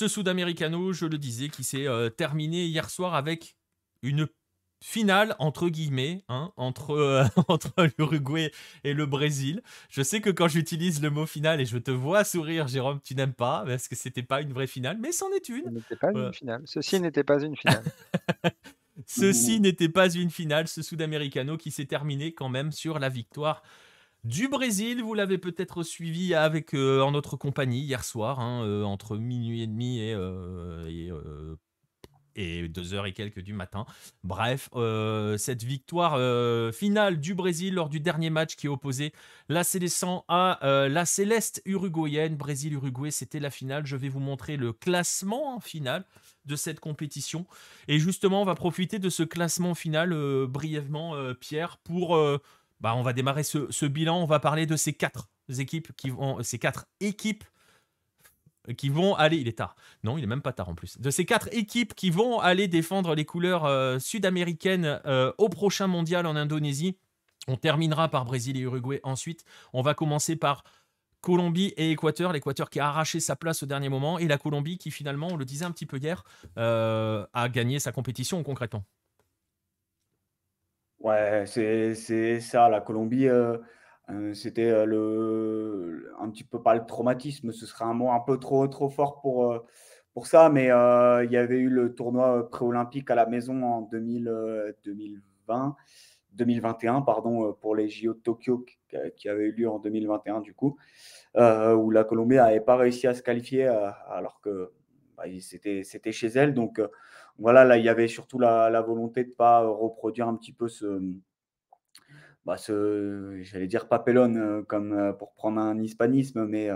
Ce Sudamericano, je le disais, qui s'est euh, terminé hier soir avec une finale entre guillemets hein, entre euh, entre l'Uruguay et le Brésil. Je sais que quand j'utilise le mot finale et je te vois sourire, Jérôme, tu n'aimes pas parce que c'était pas une vraie finale, mais c'en est une. n'était pas une euh. finale. Ceci n'était pas une finale. Ceci n'était pas une finale. Ce Sudamericano qui s'est terminé quand même sur la victoire du Brésil. Vous l'avez peut-être suivi avec, euh, en notre compagnie hier soir, hein, euh, entre minuit et demi euh, et, deux heures et quelques du matin. Bref, cette victoire finale du Brésil lors du dernier match qui opposait la 100 à la Céleste uruguayenne. Brésil-Uruguay, c'était la finale. Je vais vous montrer le classement final de cette compétition. Et justement, on va profiter de ce classement final brièvement, Pierre, pour bah, on va démarrer ce, bilan. On va parler de ces quatre équipes qui vont, euh, ces quatre équipes qui vont aller. Il est tard. Non, il est même pas tard en plus. De ces quatre équipes qui vont aller défendre les couleurs euh, sud-américaines euh, au prochain mondial en Indonésie. On terminera par Brésil et Uruguay ensuite. On va commencer par Colombie et Équateur. L'Équateur qui a arraché sa place au dernier moment et la Colombie qui finalement, on le disait un petit peu hier, a gagné sa compétition concrètement. Ouais, c'est ça. La Colombie, euh, euh, c'était, euh, le un petit peu pas le traumatisme, ce serait un mot un peu trop trop fort pour, pour ça, mais il y avait eu le tournoi, pré-olympique à la maison en 2020-2021 pardon, pour les JO de Tokyo qui avait eu lieu en 2021 du coup, où la Colombie n'avait pas réussi à se qualifier, alors que, c'était bah, chez elle donc voilà, il y avait surtout la, volonté de ne pas euh, reproduire un petit peu ce, bah, ce j'allais dire papelone, euh, comme euh, pour prendre un hispanisme, mais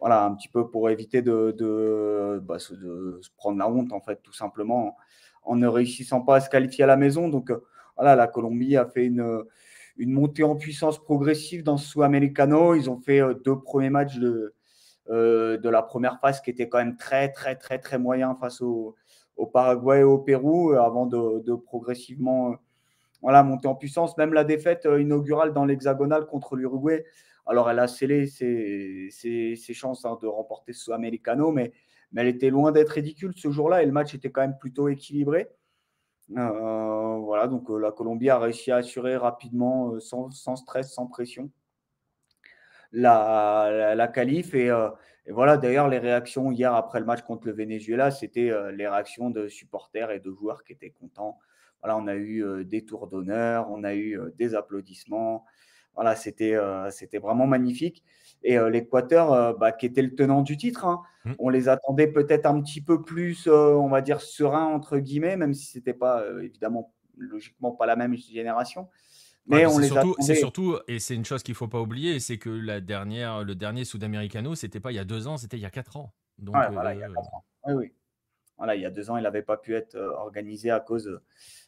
voilà, un petit peu pour éviter bah, de, se, prendre la honte, en fait, tout simplement, en ne réussissant pas à se qualifier à la maison. Donc, voilà, la Colombie a fait une, montée en puissance progressive dans ce sous americano Ils ont fait deux premiers matchs de, de la première phase qui étaient quand même très, très, très, très moyens face aux au Paraguay et au Pérou euh, avant de, progressivement euh, voilà, monter en puissance. Même la défaite euh, inaugurale dans l'hexagonal contre l'Uruguay, alors elle a scellé ses, chances hein, de remporter ce Americano, mais, elle était loin d'être ridicule ce jour-là et le match était quand même plutôt équilibré. voilà, donc la Colombie a réussi à assurer rapidement, sans, stress, sans pression la, la, qualif. Euh, et, voilà, d'ailleurs, les réactions hier après le match contre le Venezuela, c'était euh, les réactions de supporters et de joueurs qui étaient contents. on a eu euh, des tours d'honneur, on a eu des applaudissements. Voilà, c'était c'était vraiment magnifique. Et l'Équateur, bah, qui était le tenant du titre, hein, mmh. on les attendait peut-être un petit peu plus, on va dire, serein entre guillemets, même si ce n'était pas évidemment logiquement pas la même génération. Mais on les C'est surtout, et c'est une chose qu'il ne faut pas oublier, c'est que la dernière, le dernier Sud-Americano, c'était pas il y a deux ans, c'était il y a quatre ans. Donc, voilà, il y a euh, il y a deux ans, il n'avait pas pu être euh, organisé à cause,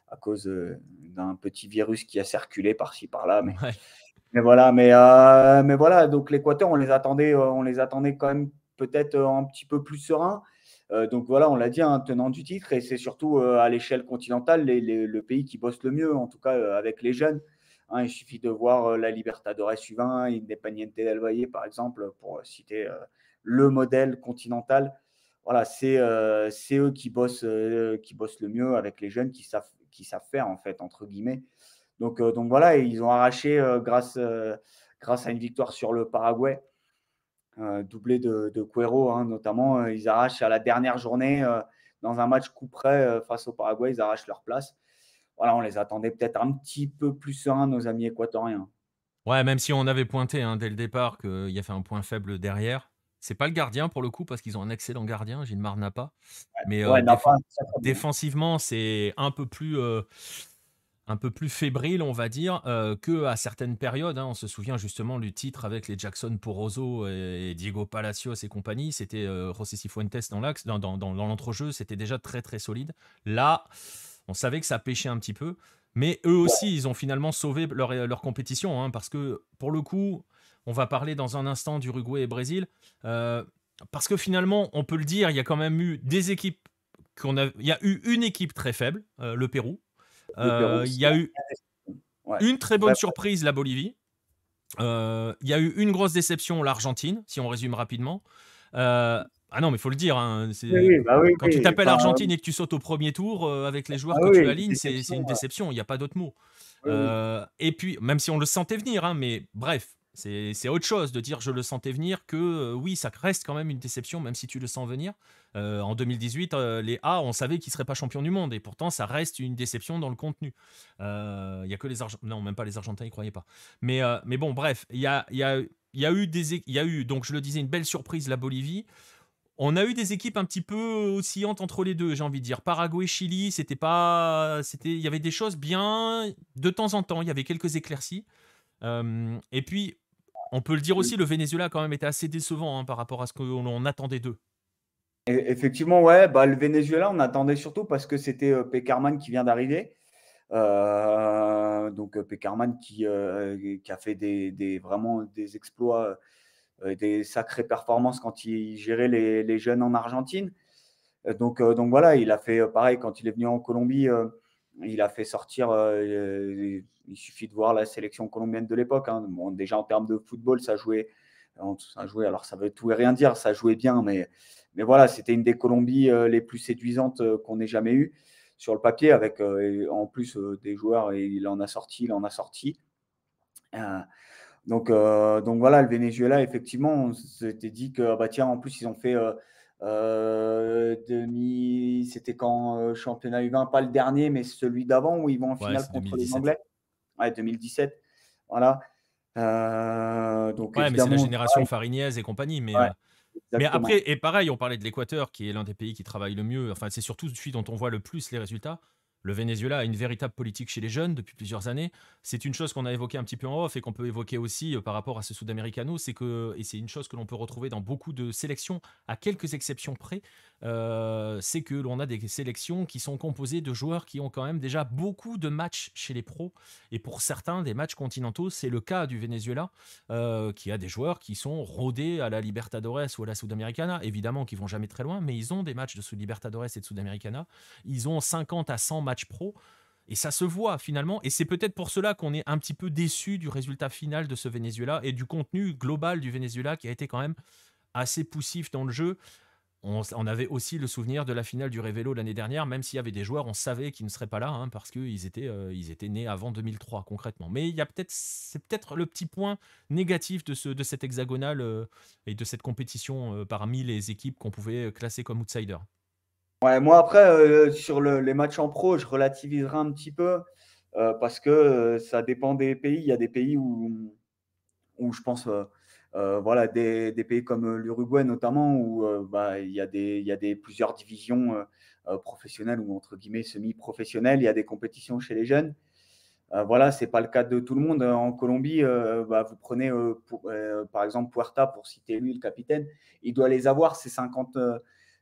à cause euh, d'un petit virus qui a circulé par-ci, par-là. Mais, mais voilà, mais, mais voilà, donc l'Équateur, on les attendait, on les attendait quand même peut-être un petit peu plus serein. donc voilà, on l'a dit, un hein, tenant du titre, et c'est surtout à l'échelle continentale le pays qui bosse le mieux, en tout cas avec les jeunes. Hein, il suffit de voir euh, la Libertadores U20, Independiente del Valle, par exemple, pour euh, citer euh, le modèle continental. Voilà, c'est eux qui bossent, qui le mieux avec les jeunes qui savent, faire, en fait, entre guillemets. Donc, donc voilà, ils ont arraché grâce, grâce à une victoire sur le Paraguay. doublé de, Cuero, hein, notamment. ils arrachent à la dernière journée, dans un match coup près face au Paraguay, ils arrachent leur place voilà, on les attendait peut-être un petit peu plus sereins, nos amis équatoriens. Ouais, même si on avait pointé hein, dès le départ qu'il y avait un point faible derrière. C'est pas le gardien pour le coup, parce qu'ils ont un excellent gardien, Gilmar n'a pas. Mais euh, défensivement, c'est un peu plus. Euh, un peu plus fébrile, on va dire, euh, que à certaines périodes. Hein. On se souvient justement du titre avec les Jackson Poroso et, Diego Palacios et compagnie. C'était Rossi euh, Fuentes dans l'axe, dans, dans, dans l'entrejeu. C'était déjà très très solide. Là, on savait que ça pêchait un petit peu. Mais eux aussi, ils ont finalement sauvé leur, euh, compétition. Hein, parce que, pour le coup, on va parler dans un instant d'Uruguay et Brésil. Euh, parce que finalement, on peut le dire, il y a quand même eu des équipes. qu'on a, Il y a eu une équipe très faible, euh, le Pérou. il y a eu une très bonne surprise, la Bolivie. il y a eu une grosse déception, l'Argentine, si on résume rapidement. Ah non, mais faut le dire. Hein, bah quand tu t'appelles Argentine et que tu sautes au premier tour euh, avec les ah joueurs que tu alignes, c'est une déception. Il n'y a pas d'autre mot. Euh, et puis, même si on le sentait venir, hein, mais bref, c'est autre chose de dire je le sentais venir que euh, oui, ça reste quand même une déception, même si tu le sens venir. en 2018, les A, on savait qu'ils ne seraient pas champions du monde, et pourtant, ça reste une déception dans le contenu. Il n'y a que les Argentins, non, même pas les Argentins, ils croyaient pas. Mais, mais bon, bref, il y a, y, a, y a eu des. Il y a eu, donc je le disais, une belle surprise, la Bolivie. On a eu des équipes un petit peu oscillantes entre les deux, j'ai envie de dire. Paraguay, Chili, c'était pas, c'était, il y avait des choses bien de temps en temps. Il y avait quelques éclaircies. Euh, et puis, on peut le dire aussi, le Venezuela quand même était assez décevant hein, par rapport à ce qu'on attendait d'eux. E, effectivement, ouais. Bah, le Venezuela, on attendait surtout parce que c'était euh, qui vient d'arriver. Euh, donc euh, Pekarman qui, qui, a fait des, des, vraiment des exploits euh, des sacrées performances quand il gérait les, jeunes en Argentine. Euh, donc, euh, donc voilà, il a fait pareil quand il est venu en Colombie. il a fait sortir, il suffit de voir la sélection colombienne de l'époque. Hein. déjà en termes de football, ça jouait, ça jouait, alors ça veut tout et rien dire, ça jouait bien, mais, mais voilà, c'était une des Colombies les plus séduisantes qu'on ait jamais eues sur le papier, avec en plus des joueurs, et il en a sorti, il en a sorti. Donc, euh, donc voilà, le Venezuela, effectivement, on s'était dit que, ah bah tiens, en plus, ils ont fait euh, euh, demi. C'était quand championnat U20, pas le dernier, mais celui d'avant où ils vont en finale contre les Anglais. Ouais, 2017. Voilà. donc, ouais, mais c'est la génération fariniaise et compagnie. Mais, Mais après, et pareil, on parlait de l'Équateur, qui est l'un des pays qui travaille le mieux. Enfin, c'est surtout celui dont on voit le plus les résultats. Le Venezuela a une véritable politique chez les jeunes depuis plusieurs années. C'est une chose qu'on a évoquée un petit peu en off et qu'on peut évoquer aussi euh, par rapport à ce sud c'est que et c'est une chose que l'on peut retrouver dans beaucoup de sélections, à quelques exceptions près, euh, c'est que l'on a des sélections qui sont composées de joueurs qui ont quand même déjà beaucoup de matchs chez les pros et pour certains des matchs continentaux. C'est le cas du Venezuela euh, qui a des joueurs qui sont rodés à la Libertadores ou à la Sudamericana, évidemment qui vont jamais très loin, mais ils ont des matchs de Libertadores et de Sudamericana. Ils ont 50 à 100 matchs match pro. Et ça se voit finalement, et c'est peut-être pour cela qu'on est un petit peu déçu du résultat final de ce Venezuela et du contenu global du Venezuela qui a été quand même assez poussif dans le jeu. On, avait aussi le souvenir de la finale du Révélo l'année dernière, même s'il y avait des joueurs, on savait qu'ils ne seraient pas là hein, parce qu'ils étaient, euh, ils étaient nés avant 2003 concrètement. Mais il y a peut-être, c'est peut-être le petit point négatif de, ce, de cette hexagonale euh, et de cette compétition euh, parmi les équipes qu'on pouvait classer comme outsiders moi après, euh, sur les matchs en pro, je relativiserai un petit peu euh, parce que euh, ça dépend des pays. Il y a des pays où, je pense, voilà, des, pays comme l'Uruguay notamment, où bah, il y a, des, plusieurs divisions professionnelles ou entre guillemets semi-professionnelles. Il y a des compétitions chez les jeunes. voilà, ce n'est pas le cas de tout le monde. En Colombie, bah, vous prenez par exemple Puerta, pour citer lui, le capitaine, il doit les avoir, ces 50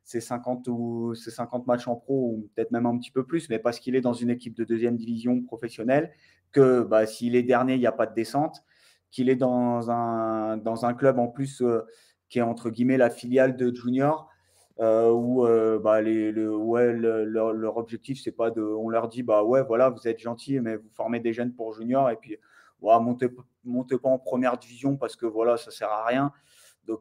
ses 50 ou c'est 50 matchs en pro ou peut-être même un petit peu plus, mais parce qu'il est dans une équipe de deuxième division professionnelle, que bah, s'il est dernier, il n'y a pas de descente, qu'il est dans un, dans un club en plus euh, qui est entre guillemets la filiale de junior. Euh, où euh, bah, le, ouais, leur, objectif, c'est pas de. On leur dit, bah ouais, voilà, vous êtes gentil, mais vous formez des jeunes pour junior, et puis, ouais, montez, montez pas en première division parce que voilà, ça sert à rien.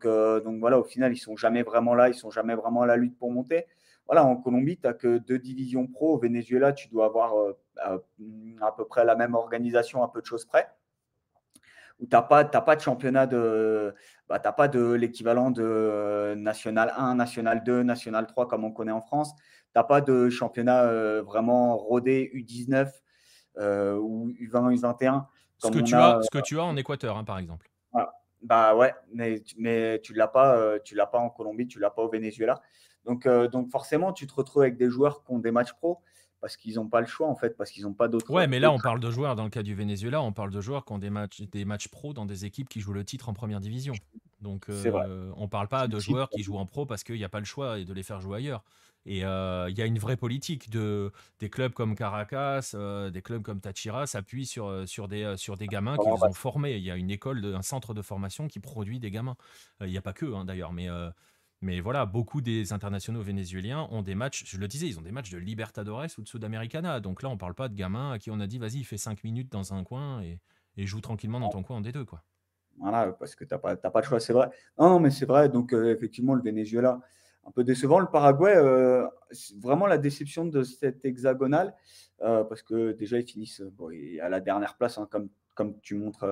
Euh, donc, voilà, au final, ils sont jamais vraiment là, ils sont jamais vraiment à la lutte pour monter. Voilà, en Colombie, tu n'as que deux divisions pro. Au Venezuela, tu dois avoir euh, mm, à peu près la même organisation, à peu de choses près. Où tu n'as pas, pas de championnat de. Bah, pas de l'équivalent de euh, National 1, National 2, National 3, comme on connaît en France. Tu n'as pas de championnat vraiment rodé U19 ou U20, U21. ce que, tu as, ce que tu as en Équateur, hein, par exemple. Voilà. Bah ouais, mais, tu l'as pas, euh, tu l'as pas en Colombie, tu l'as pas au Venezuela. Donc, euh, donc forcément, tu te retrouves avec des joueurs qui ont des matchs pro parce qu'ils n'ont pas le choix en fait, parce qu'ils n'ont pas d'autres. Ouais, mais là on parle de joueurs dans le cas du Venezuela, on parle de joueurs qui ont des matchs, des matchs pro dans des équipes qui jouent le titre en première division. Donc on euh, on parle pas de joueurs qui jouent en pro parce qu'il n'y a pas le choix et de les faire jouer ailleurs. Et euh, il y a une vraie politique de des clubs comme Caracas, euh, des clubs comme Tachira s'appuient sur euh, sur des sur des ah, gamins qu'ils ont formés. Il y a une école, un centre de formation qui produit des gamins. Il n'y a pas que hein, d'ailleurs, mais mais voilà, beaucoup des internationaux vénézuéliens ont des matchs, je le disais, ils ont des matchs de Libertadores ou de Sudamericana. Donc là, on ne parle pas de gamins à qui on a dit, vas-y, fais 5 minutes dans un coin et, joue tranquillement dans ton coin en D2. Quoi. Voilà, parce que tu n'as pas, de pas choix, c'est vrai. Non, mais c'est vrai. Donc, effectivement, le Venezuela, un peu décevant. Le Paraguay, euh, vraiment la déception de cette hexagonale, euh, parce que déjà, ils finissent euh, à la dernière place, hein, comme, tu montres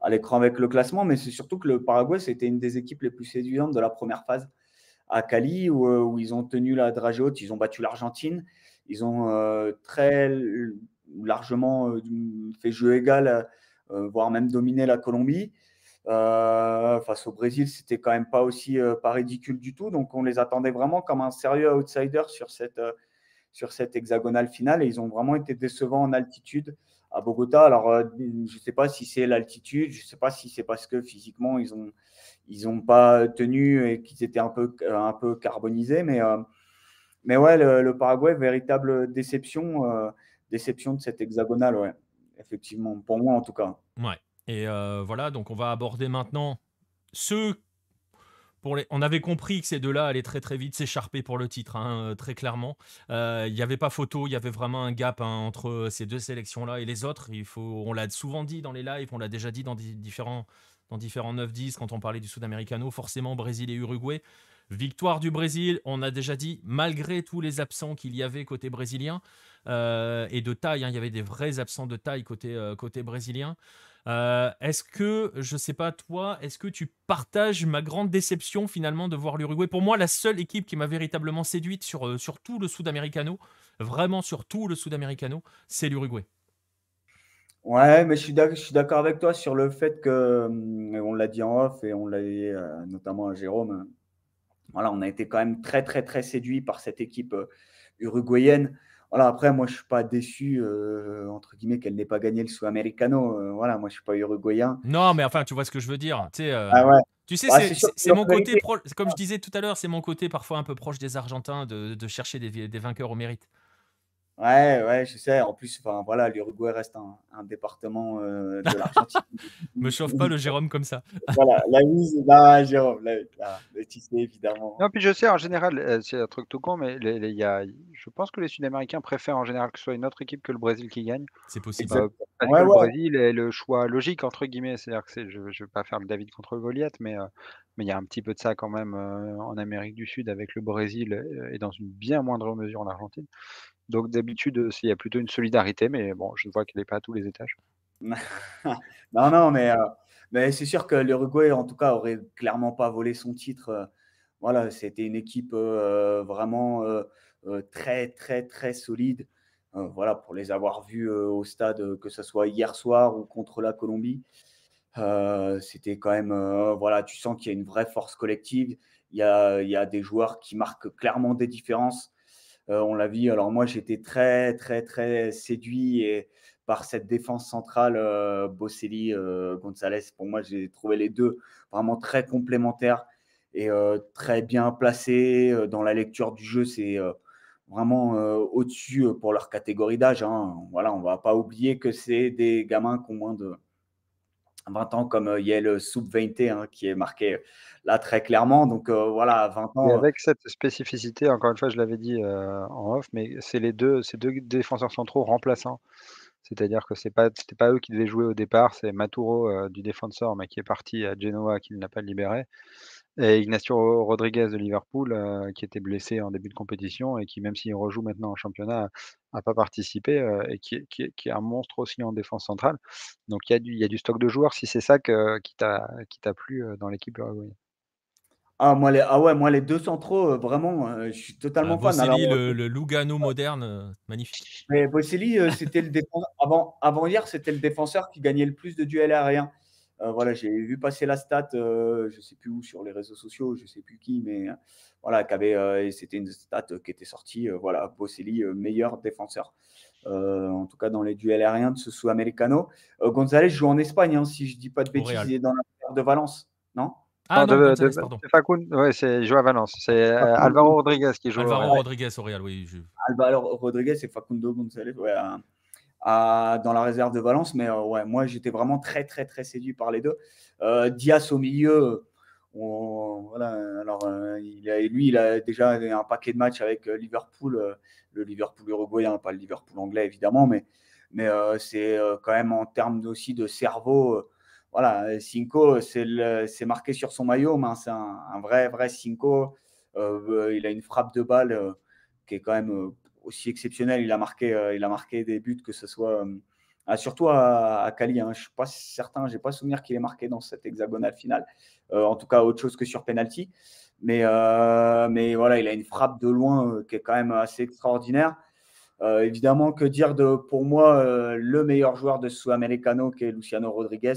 à l'écran avec le classement, mais c'est surtout que le Paraguay, c'était une des équipes les plus séduisantes de la première phase à Cali, où, où ils ont tenu la dragée ils ont battu l'Argentine, ils ont très largement fait jeu égal, voire même dominé la Colombie. Euh, face au Brésil, c'était quand même pas aussi euh, pas ridicule du tout. Donc on les attendait vraiment comme un sérieux outsider sur cette, euh, sur cette hexagonale finale et ils ont vraiment été décevants en altitude à Bogota. Alors je sais pas si c'est l'altitude, je sais pas si c'est parce que physiquement ils ont ils ont pas tenu et qu'ils étaient un peu, un peu carbonisés. Mais, mais ouais, le, Paraguay, véritable déception, déception de cette hexagonale, ouais. effectivement, pour moi en tout cas. Ouais. Et euh, voilà, donc on va aborder maintenant ceux On avait compris que ces deux-là allaient très très vite s'écharper pour le titre, hein, euh, très clairement. Il euh, n'y avait pas photo, il y avait vraiment un gap hein, entre ces deux sélections-là et les autres. Il faut... On l'a souvent dit dans les lives, on l'a déjà dit dans différents, dans différents 9-10 quand on parlait du Sud-Americano, forcément Brésil et Uruguay. Victoire du Brésil, on a déjà dit, malgré tous les absents qu'il y avait côté brésilien, et de taille, hein, il y avait des vrais absents de taille côté, côté brésilien. Euh, est-ce que, je sais pas toi, est-ce que tu partages ma grande déception finalement de voir l'Uruguay Pour moi, la seule équipe qui m'a véritablement séduite sur, euh, tout le Sud-Americano, vraiment sur tout le Sud-Americano, c'est l'Uruguay. Ouais, mais je suis d'accord avec toi sur le fait que, hum, on l'a dit en off et on l'a dit euh, notamment à Jérôme, voilà, on a été quand même très, très, très séduit par cette équipe uruguayenne. Voilà, après, moi, je ne suis pas déçu, euh, entre guillemets, qu'elle n'ait pas gagné le sous americano euh, voilà, moi, je ne suis pas uruguayen. Non, mais enfin, tu vois ce que je veux dire. Tu sais, euh, ah bah, c'est mon côté, comme je disais tout à l'heure, c'est mon côté parfois un peu proche des Argentins de, chercher des, vainqueurs au mérite. Ouais, ouais, je sais. En plus, enfin, voilà, l'Uruguay reste un, département euh, de l'Argentine. Me chauffe pas le Jérôme comme ça. voilà, la mise, là, bah, Jérôme, là, le tissé, évidemment. Non, puis je sais, en général, euh, c'est un truc tout con, mais les, y a, je pense que les Sud-Américains préfèrent en général que ce soit une autre équipe que le Brésil qui gagne. C'est possible. Le Brésil est le choix logique, entre guillemets. C'est-à-dire que je ne vais pas faire le David contre Goliath, mais euh, mais il y a un petit peu de ça quand même en Amérique du Sud avec le Brésil et dans une bien moindre mesure en Argentine. Donc d'habitude, euh, il y a plutôt une solidarité, mais bon, je vois qu'elle n'est pas à tous les étages. non, non, euh, mais, c'est sûr que l'Uruguay, en tout cas, aurait clairement pas volé son titre. Euh, voilà, c'était une équipe vraiment très, très, très solide. voilà, pour les avoir vus au stade, que ce soit hier soir ou contre la Colombie, c'était quand même. voilà, tu sens qu'il y a une vraie force collective. il y a des joueurs qui marquent clairement des différences. Euh, on l'a vu. Alors moi, j'étais très, très, très séduit par cette défense centrale, euh, Bosselli, euh, Gonzalez. Pour moi, j'ai trouvé les deux vraiment très complémentaires et très bien placés dans la lecture du jeu. C'est vraiment au-dessus pour leur catégorie d'âge. Hein. Voilà, on va pas oublier que c'est des gamins qui ont moins de 20 ans comme il y a le Soupe 20 qui est marqué euh, là très clairement. Donc euh, voilà, 20 ans. Euh avec cette spécificité, encore une fois, je l'avais dit en off, mais c'est les deux, ces deux défenseurs centraux remplaçants. C'est-à-dire que ce pas, c'était pas eux qui devaient jouer au départ, c'est Maturo du défenseur, mais qui est parti à Genoa, qui ne l'a pas libéré. Et Ignacio Rodriguez de Liverpool, euh, qui était blessé en début de compétition et qui, même s'il rejoue maintenant en championnat, n'a pas participé euh, et qui, est un monstre aussi en défense centrale. Donc il y, a du, du stock de joueurs si c'est ça qui t'a plu euh, dans l'équipe uruguayenne. Ah, moi, les, ah ouais, moi, les deux centraux, vraiment, je suis totalement bah, fan. le, Lugano moderne, magnifique. Mais c'était le Avant, avant hier, c'était le défenseur qui gagnait le plus de duels aériens. Euh, voilà, j'ai vu passer la stat, euh, je ne sais plus où, sur les réseaux sociaux, je ne sais plus qui, mais euh, voilà, qu'avait, c'était une stat qui était sortie, voilà, Bosselli, meilleur défenseur. en tout cas, dans les duels aériens de ce sous américano González joue en Espagne, hein, si je ne dis pas de bêtises, il est dans la de Valence, non ah, de, pardon. Facundo, ouais, c'est joue à Valence. C'est Alvaro Rodriguez qui joue. Alvaro Rodriguez au Real, oui. Alvaro Rodriguez et Facundo González, ouais, dans la réserve de Valence. Mais euh, ouais, moi, j'étais vraiment très, très, très séduit par les deux. Euh, Dias au milieu. On, voilà, alors, euh, il a, lui, il a déjà un paquet de matchs avec Liverpool, le Liverpool uruguayen, pas le Liverpool anglais évidemment, mais, mais c'est quand même en termes aussi de cerveau. voilà, Cinco, c'est marqué sur son maillot, mais c'est un, un, vrai, vrai Cinco. il a une frappe de balle qui est quand même aussi exceptionnel. Il a marqué, euh, il a marqué des buts, que ce soit euh, ah, surtout à, Cali. Hein. je ne suis pas certain, je n'ai pas souvenir qu'il ait marqué dans cette hexagonale finale. Euh, en tout cas, autre chose que sur penalty. Mais, mais voilà, il a une frappe de loin qui est quand même assez extraordinaire. évidemment, que dire de, pour moi, le meilleur joueur de Sudamericano, qui est Luciano Rodriguez.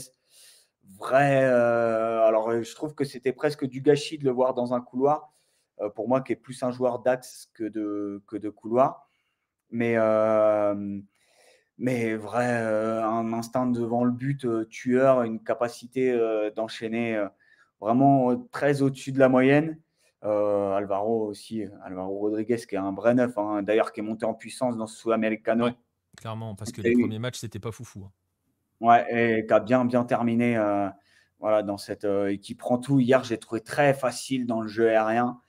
Vrai. alors, je trouve que c'était presque du gâchis de le voir dans un couloir. Euh, pour moi, qui est plus un joueur d'axe que de, que de couloir. Mais, euh, mais vrai, euh, un instinct devant le but, tueur, une capacité d'enchaîner vraiment très au-dessus de la moyenne. Alvaro aussi, Alvaro Rodriguez, qui est un vrai neuf, hein, d'ailleurs, qui est monté en puissance dans ce Sud-Americano. clairement, parce que le les premiers matchs, c'était pas foufou. Hein. Ouais, et qui a bien, bien terminé voilà, dans cette et qui prend tout. Hier, j'ai trouvé très facile dans le jeu aérien.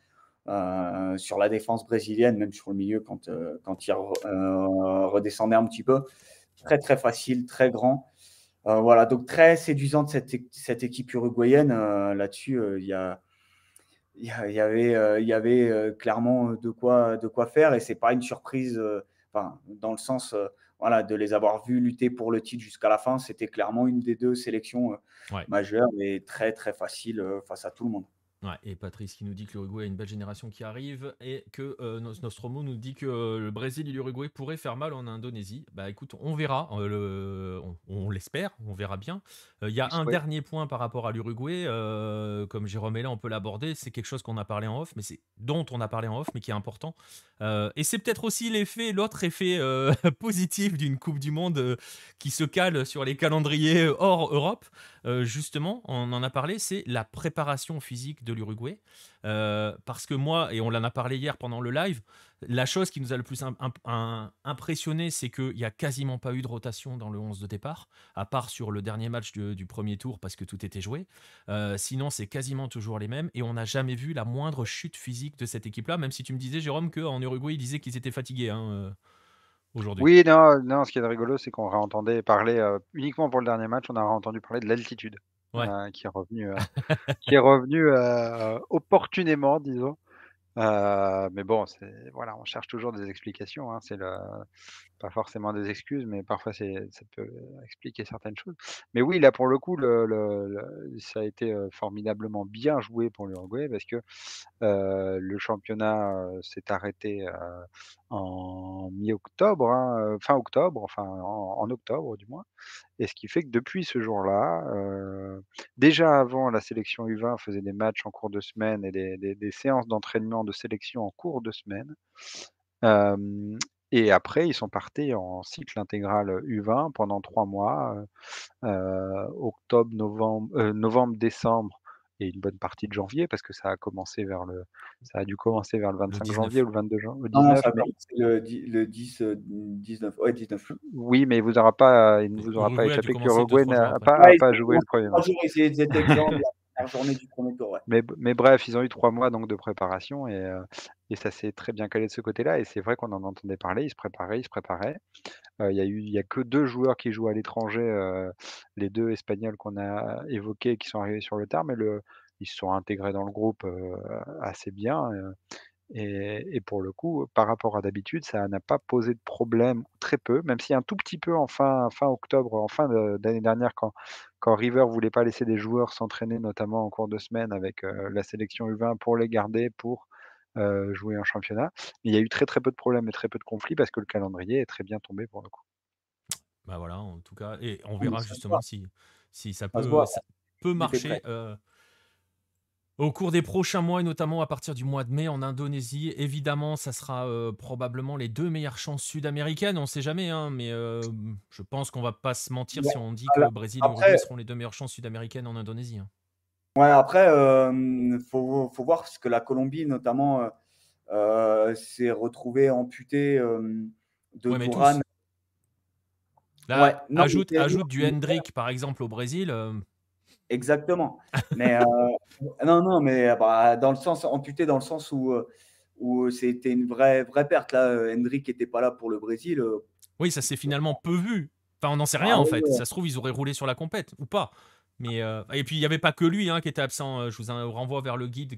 Euh, sur la défense brésilienne, même sur le milieu quand, euh, quand il euh, redescendait un petit peu. Très, très facile, très grand. voilà, donc très séduisante cette, cette équipe uruguayenne. Là-dessus, il y a y avait, y avait clairement de quoi, de quoi faire et c'est pas une surprise, dans le sens voilà, de les avoir vus lutter pour le titre jusqu'à la fin. C'était clairement une des deux sélections majeures et très très facile face à tout le monde. Ouais, et Patrice qui nous dit que l'Uruguay a une belle génération qui arrive et que euh, Nostromo nous dit que euh, le Brésil et l'Uruguay pourraient faire mal en Indonésie. Bah écoute, on verra, euh, on, l'espère, on verra bien. Il y a un dernier point par rapport à l'Uruguay, comme Jérôme est là, on peut l'aborder. C'est quelque chose qu'on a parlé en off, mais c'est dont on a parlé en off, mais qui est important. et c'est peut-être aussi l'effet, l'autre effet positif d'une Coupe du Monde qui se cale sur les calendriers hors Europe. Euh, justement, on en a parlé, c'est la préparation physique de l'Uruguay. Euh, parce que moi, et on en a parlé hier pendant le live, la chose qui nous a le plus impressionné, c'est qu'il n'y a quasiment pas eu de rotation dans le 11 de départ, à part sur le dernier match du, premier tour parce que tout était joué. Euh, sinon, c'est quasiment toujours les mêmes et on n'a jamais vu la moindre chute physique de cette équipe-là, même si tu me disais, Jérôme, qu'en Uruguay, ils disaient qu'ils étaient fatigués. Hein, oui, non, non, ce qui est rigolo, c'est qu'on entendu parler euh, uniquement pour le dernier match, on a entendu parler de l'altitude euh, qui est revenu, euh, qui est opportunément, disons. mais bon, voilà, on cherche toujours des explications. Hein. c'est le, pas forcément des excuses, mais parfois c'est, ça peut euh, expliquer certaines choses. Mais oui, là pour le coup, le, ça a été euh, formidablement bien joué pour l'Uruguay parce que euh, le championnat s'est arrêté en mi-octobre, hein, fin octobre, enfin en, octobre du moins. Et ce qui fait que depuis ce jour-là, déjà avant, la sélection U20 faisait des matchs en cours de semaine et des, séances d'entraînement de sélection en cours de semaine. Et après, ils sont partis en cycle intégral U20 pendant trois mois, octobre, novembre, novembre, décembre et une bonne partie de janvier, parce que ça a commencé vers le, ça a dû commencer vers le 25 janvier ou le 22 janvier. le, 10, 19, Oui, mais il vous aura pas, il ne vous aura pas échappé que n'a pas, joué le premier match journée du Mais, bref, ils ont eu trois mois donc de préparation et, euh, ça s'est très bien calé de ce côté-là. Et c'est vrai qu'on en entendait parler, ils se préparaient, ils se préparaient. Euh, il n'y a eu, il a que deux joueurs qui jouent à l'étranger, euh, les deux espagnols qu'on a évoqués qui sont arrivés sur le tard, mais le, ils se sont intégrés dans le groupe assez bien. Et, pour le coup, par rapport à d'habitude, ça n'a pas posé de problème, très peu, même si un tout petit peu en fin, octobre, en fin d'année dernière, quand, quand River voulait pas laisser des joueurs s'entraîner, notamment en cours de semaine avec euh, la sélection U20 pour les garder pour euh, jouer en championnat. il y a eu très très peu de problèmes et très peu de conflits parce que le calendrier est très bien tombé pour le coup. Bah voilà, en tout cas, et on verra justement si, si ça peut, marcher. Au cours des prochains mois, et notamment à partir du mois de mai en Indonésie, évidemment, ça sera euh, probablement les deux meilleures chances sud-américaines. On ne sait jamais, hein, mais euh, je pense qu'on ne va pas se mentir si on dit que le Brésil et seront les deux meilleures chances sud-américaines en Indonésie. Hein. Ouais, après, il euh, faut, voir parce que la Colombie, notamment, s'est retrouvée amputée de ouais, ajoute, ajoute du Hendrick, par exemple, au Brésil. Exactement. Mais euh, non, non, mais euh, bah, dans le sens amputé, dans le sens où, euh, où c'était une vraie, vraie perte. Là, Hendrik n'était pas là pour le Brésil. Oui, ça s'est finalement peu vu. Enfin, on n'en sait bah rien en fait. Ça se trouve, ils auraient roulé sur la compète ou pas. Euh, et puis, il n'y avait pas que lui hein, qui était absent. Euh, je vous renvoie vers le guide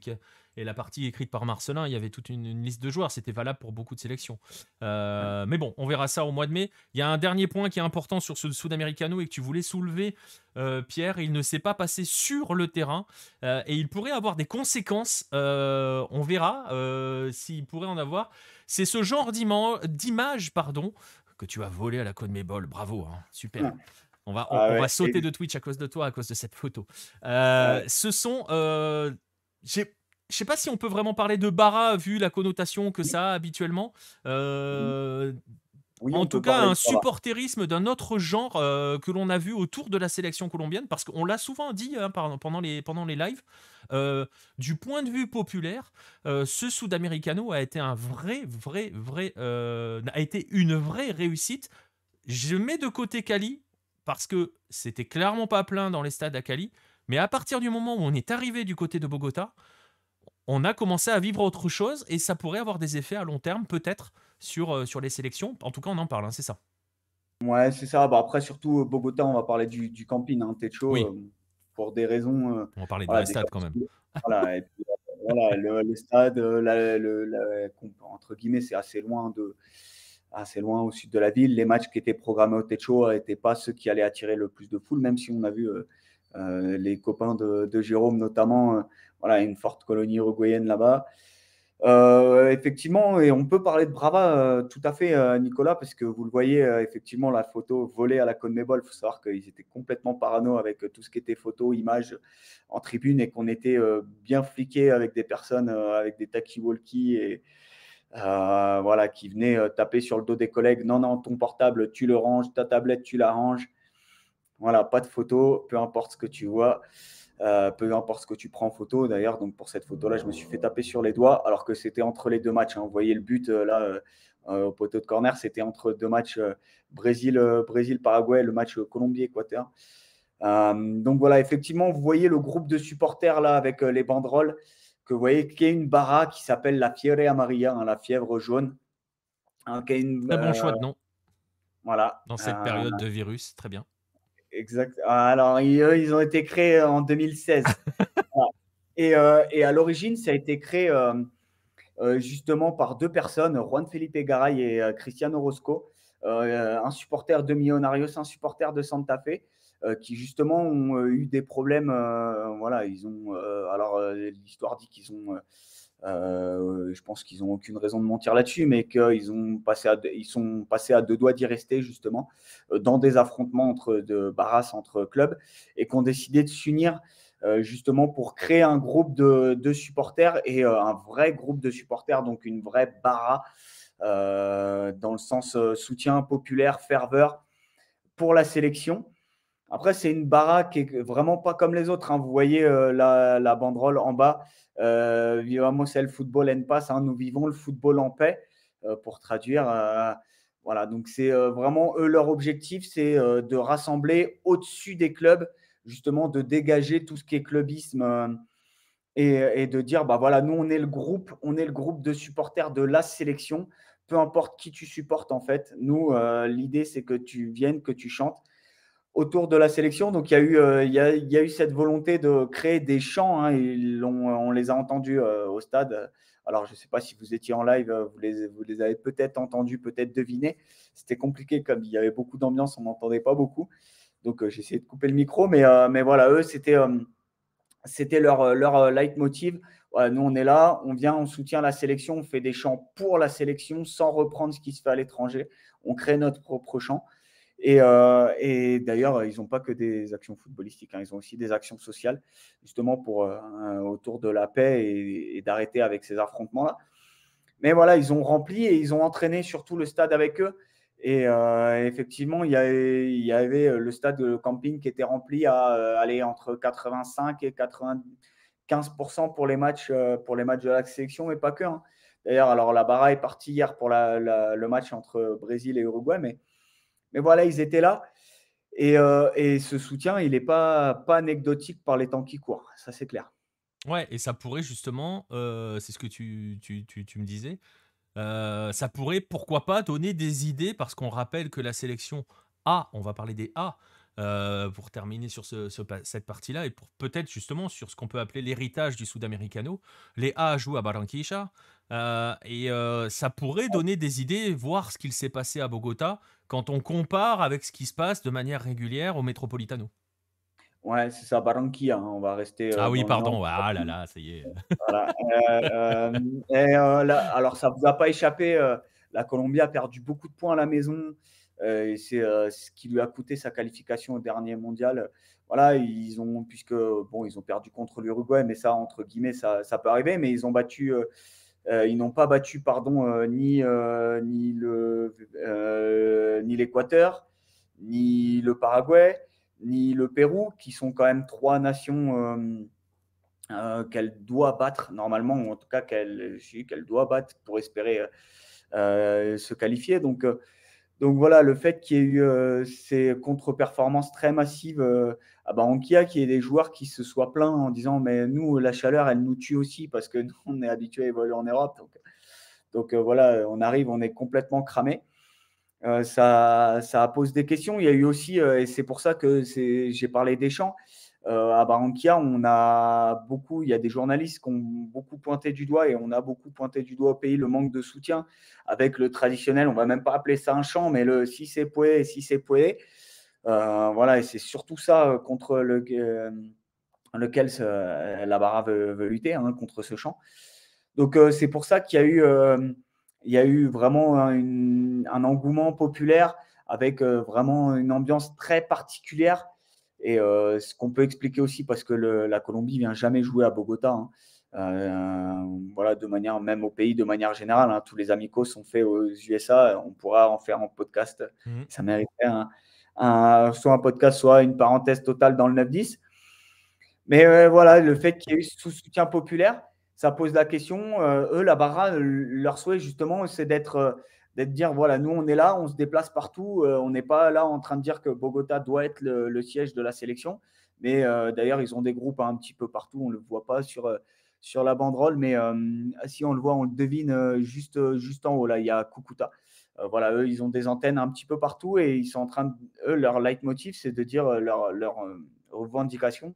et la partie écrite par Marcelin. Il y avait toute une, liste de joueurs. C'était valable pour beaucoup de sélections. Euh, mais bon, on verra ça au mois de mai. Il y a un dernier point qui est important sur ce Sud-Americano et que tu voulais soulever, Pierre. Il ne s'est pas passé sur le terrain et il pourrait avoir des conséquences. on verra s'il pourrait en avoir. C'est ce genre d'image pardon, que tu as volé à la Côte Mébol. Bravo, hein. super. On va, on, ah va sauter de Twitch à cause de toi, à cause de cette photo. Euh, ce sont. Euh, ne Je sais pas si on peut vraiment parler de Bara vu la connotation que ça a habituellement. Euh, en tout cas, un supporterisme d'un autre genre euh, que l'on a vu autour de la sélection colombienne, parce qu'on l'a souvent dit hein, pendant, les, pendant les lives, du point de vue populaire, ce Sud-Americano a été un vrai, vrai, vrai, a été une vraie réussite. Je mets de côté Cali, parce que c'était clairement pas plein dans les stades à Cali. Mais à partir du moment où on est arrivé du côté de Bogota, on a commencé à vivre autre chose et ça pourrait avoir des effets à long terme, peut-être, sur, euh, sur les sélections. En tout cas, on en parle, hein, c'est ça. Ouais, c'est ça. Bah, après, surtout euh, Bogota, on va parler du, du camping, hein, euh, pour des raisons. on va parler de des stades quand même. Voilà, voilà le, stade, le, entre guillemets, c'est assez loin de assez loin au sud de la ville. Les matchs qui étaient programmés au Techo n'étaient pas ceux qui allaient attirer le plus de foule, même si on a vu euh, euh, les copains de, Jérôme notamment, euh, voilà, une forte colonie uruguayenne là-bas. effectivement, et on peut parler de Brava tout à fait, Nicolas, parce que vous le voyez, effectivement, la photo volée à la Conmebol, il faut savoir qu'ils étaient complètement parano avec tout ce qui était photo, images en tribune, et qu'on était bien fliqués avec des personnes, avec des taki-walkie et, euh, voilà, qui venait euh, taper sur le dos des collègues. Non, non, ton portable, tu le ranges, ta tablette, tu la ranges. Voilà, pas de photo, peu importe ce que tu vois, euh, peu importe ce que tu prends en photo. D'ailleurs, donc pour cette photo-là, je me suis fait taper sur les doigts, alors que c'était entre les deux matchs. Hein. Vous voyez le but là au poteau de corner, c'était entre deux matchs Brésil, Brésil, Paraguay, le match Colombie-Équateur. donc voilà, effectivement, vous voyez le groupe de supporters là avec les banderoles que vous voyez qu'il y une bara qui s'appelle la fièvre Amarilla, hein, la fièvre jaune. Hein, bon euh, choix de nom. Voilà. Dans cette euh, période de virus, très bien. Exact. Alors, ils, euh, ont été créés en 2016. et, à l'origine, ça a été créé justement par deux personnes, Juan Felipe Garay et Cristiano Rosco, euh, un supporter de Millonarios, un supporter de Santa Fe, euh, qui justement ont euh, eu des problèmes. voilà, ils ont. alors, l'histoire dit qu'ils ont. je pense qu'ils n'ont aucune raison de mentir là-dessus, mais qu'ils ont passé à, ils sont passés à deux doigts d'y rester justement dans des affrontements entre de barras entre clubs et qu'on décidé de s'unir justement pour créer un groupe de, supporters et un vrai groupe de supporters, donc une vraie barra euh, dans le sens euh, soutien populaire, ferveur pour la sélection. Après, c'est une baraque qui est vraiment pas comme les autres. Hein. Vous voyez euh, la, banderole en bas. Euh, c'est le football en passe, hein. Nous vivons le football en paix, pour traduire. voilà, donc c'est vraiment eux, leur objectif, c'est de rassembler au-dessus des clubs, justement, de dégager tout ce qui est clubisme et, de dire bah voilà, nous on est le groupe, on est le groupe de supporters de la sélection. Peu importe qui tu supportes en fait, nous euh, l'idée c'est que tu viennes, que tu chantes autour de la sélection. Donc il y a eu, euh, il, y a, eu cette volonté de créer des chants. et hein. on, les a entendus euh, au stade. Alors je ne sais pas si vous étiez en live, vous les, vous les avez peut-être entendus, peut-être devinés. C'était compliqué comme il y avait beaucoup d'ambiance, on n'entendait pas beaucoup. Donc j'ai essayé de couper le micro, mais, mais voilà, eux c'était c'était leur, euh, euh, leitmotiv. nous, on est là, on vient, on soutient la sélection, on fait des chants pour la sélection sans reprendre ce qui se fait à l'étranger. On crée notre propre champ. Euh, et, d'ailleurs, ils n'ont pas que des actions footballistiques, hein, ils ont aussi des actions sociales, justement pour autour de la paix et d'arrêter avec ces affrontements-là. Mais voilà, ils ont rempli et ils ont entraîné surtout le stade avec eux. Et euh, effectivement, il y, avait, euh, le stade de camping qui était rempli à euh, aller entre 85 et 95% pour les matchs pour les matchs de la sélection, mais pas que. Hein. D'ailleurs, alors la bara est partie hier pour le match entre Brésil et Uruguay, mais, mais voilà, ils étaient là. Et, ce soutien, il n'est pas, pas anecdotique par les temps qui courent, ça c'est clair. Ouais, et ça pourrait justement, c'est ce que tu me disais, euh, ça pourrait, pourquoi pas, donner des idées, parce qu'on rappelle que la sélection A, on va parler des A, euh, pour terminer sur cette partie-là, et pour peut-être justement sur ce qu'on peut appeler l'héritage du Sud-Americano. Les A jouent à Barranquilla, euh, et ça pourrait donner des idées, voir ce qu'il s'est passé à Bogota, quand on compare avec ce qui se passe de manière régulière au Metropolitano. Ouais, c'est ça, Barranquilla. Hein, on va rester. Euh, ah oui, pardon. Ah là là, ça y est. Voilà. Euh, euh, alors, ça ne vous a pas échappé. la Colombie a perdu beaucoup de points à la maison. et c'est ce qui lui a coûté sa qualification au dernier mondial. Voilà, ils ont, puisque, bon, ils ont perdu contre l'Uruguay, mais ça, entre guillemets, ça, ça, peut arriver. Mais ils ont battu. ils n'ont pas battu pardon, ni, ni, le, ni l'Équateur, ni le Paraguay ni le Pérou, qui sont quand même trois nations euh, euh, qu'elle doit battre normalement, ou en tout cas qu'elle qu'elle doit battre pour espérer euh, se qualifier. Donc, donc voilà, le fait qu'il y ait eu ces contre-performances très massives à en qu'il y ait des joueurs qui se soient plaints en disant Mais nous, la chaleur, elle nous tue aussi parce que nous, on est habitué à évoluer en Europe. Donc, donc voilà, on arrive, on est complètement cramé. Euh, ça, ça, pose des questions. Il y a eu aussi, euh, et c'est pour ça que j'ai parlé des champs, euh, à Barranquilla, on a beaucoup, il y a des journalistes qui ont beaucoup pointé du doigt et on a beaucoup pointé du doigt au pays le manque de soutien avec le traditionnel, on va même pas appeler ça un champ, mais le si c'est poé, si c'est poé ». voilà, et c'est surtout ça contre le, lequel la Bara veut, lutter, hein, contre ce champ. Donc c'est pour ça qu'il y a eu il y a eu vraiment un, engouement populaire avec euh, vraiment une ambiance très particulière. Et euh, ce qu'on peut expliquer aussi, parce que la Colombie vient jamais jouer à Bogota. Hein. Euh, voilà, de manière, même au pays, de manière générale, hein, tous les amicaux sont faits aux USA. On pourra en faire un podcast. Mhm. Ça mériterait un, soit un podcast, soit une parenthèse totale dans le 9-10. Mais voilà, le fait qu'il y ait eu ce soutien populaire, pose la question. Euh, eux, la Barra, euh, leur souhait justement, c'est d'être euh, d'être dire voilà, nous on est là, on se déplace partout, on n'est pas là en train de dire que Bogota doit être le, siège de la sélection. Mais d'ailleurs, ils ont des groupes hein, un petit peu partout, on ne le voit pas sur, sur la banderole, mais si on le voit, on le devine juste, juste en haut. Là, il y a Cucuta. voilà, eux, ils ont des antennes un petit peu partout et ils sont en train de, eux, leur leitmotiv, c'est de dire leur, leur revendication,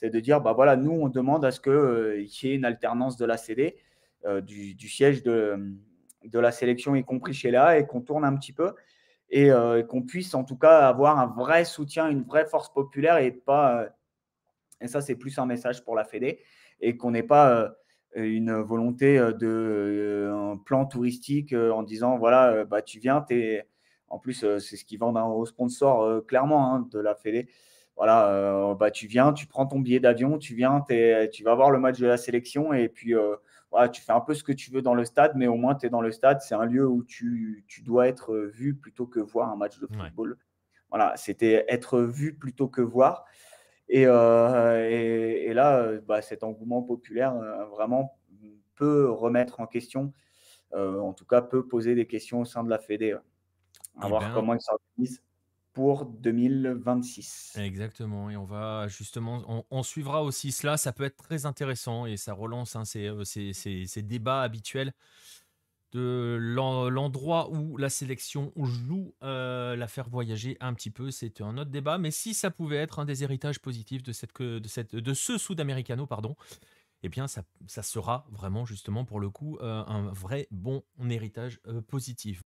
c'est de dire, bah voilà, nous, on demande à ce euh, qu'il y ait une alternance de la CD, euh, du, siège de, de, la sélection, y compris chez là, et qu'on tourne un petit peu, euh, et qu'on puisse en tout cas avoir un vrai soutien, une vraie force populaire, et pas, et ça c'est plus un message pour la Fédé, et qu'on n'ait pas une volonté de plan touristique en disant, voilà, bah, tu viens, tu es... En plus, c'est ce qu'ils vendent hein, aux sponsors, clairement, hein, de la Fédé voilà, euh, bah, tu viens, tu prends ton billet d'avion, tu viens, tu vas voir le match de la sélection et puis euh, voilà, tu fais un peu ce que tu veux dans le stade, mais au moins tu es dans le stade. C'est un lieu où tu, dois être vu plutôt que voir un match de football. Voilà, c'était être vu plutôt que voir. Et, euh, là, bah, cet engouement populaire vraiment peut remettre en question, en tout cas peut poser des questions au sein de la Fédé, à eh voir ben, comment ils s'organisent pour 2026. Exactement, et on va justement, on, suivra aussi cela, ça peut être très intéressant et ça relance hein, euh, ces, ces, ces, débats habituels de l'endroit où la sélection joue, euh, la faire voyager un petit peu, c'est un autre débat, mais si ça pouvait être un des héritages positifs de, cette, de, cette, de ce sud pardon, et eh bien ça, sera vraiment justement pour le coup euh, un vrai bon héritage positif.